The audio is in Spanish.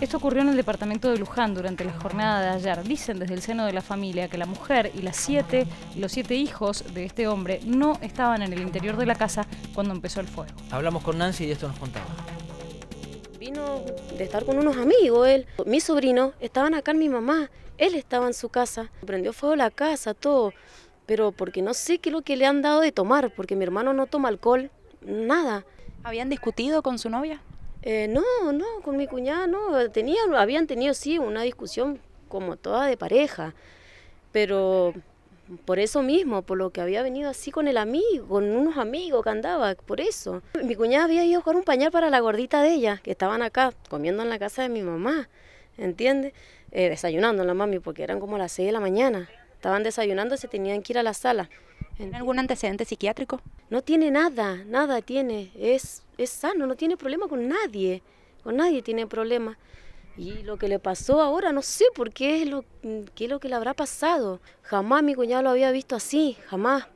Esto ocurrió en el departamento de Luján durante la jornada de ayer. Dicen desde el seno de la familia que la mujer y los siete hijos de este hombre no estaban en el interior de la casa cuando empezó el fuego. Hablamos con Nancy y esto nos contaba. Vino de estar con unos amigos él. Mi sobrino estaban acá en mi mamá. Él estaba en su casa. Prendió fuego la casa, todo. Pero porque no sé qué es lo que le han dado de tomar, porque mi hermano no toma alcohol, nada. ¿Habían discutido con su novia? Eh, no, no, con mi cuñada no. habían tenido, sí, una discusión como toda de pareja, pero por eso mismo, por lo que había venido así con el amigo, con unos amigos que andaba, por eso. Mi cuñada había ido con un pañal para la gordita de ella, que estaban acá comiendo en la casa de mi mamá, ¿entiendes? Eh, desayunando la mami, porque eran como las 6 de la mañana. Estaban desayunando y se tenían que ir a la sala. ¿Tiene algún antecedente psiquiátrico? No tiene nada, nada tiene. Es, es sano, no tiene problema con nadie. Con nadie tiene problema. Y lo que le pasó ahora, no sé por qué es lo, qué es lo que le habrá pasado. Jamás mi cuñado lo había visto así, jamás.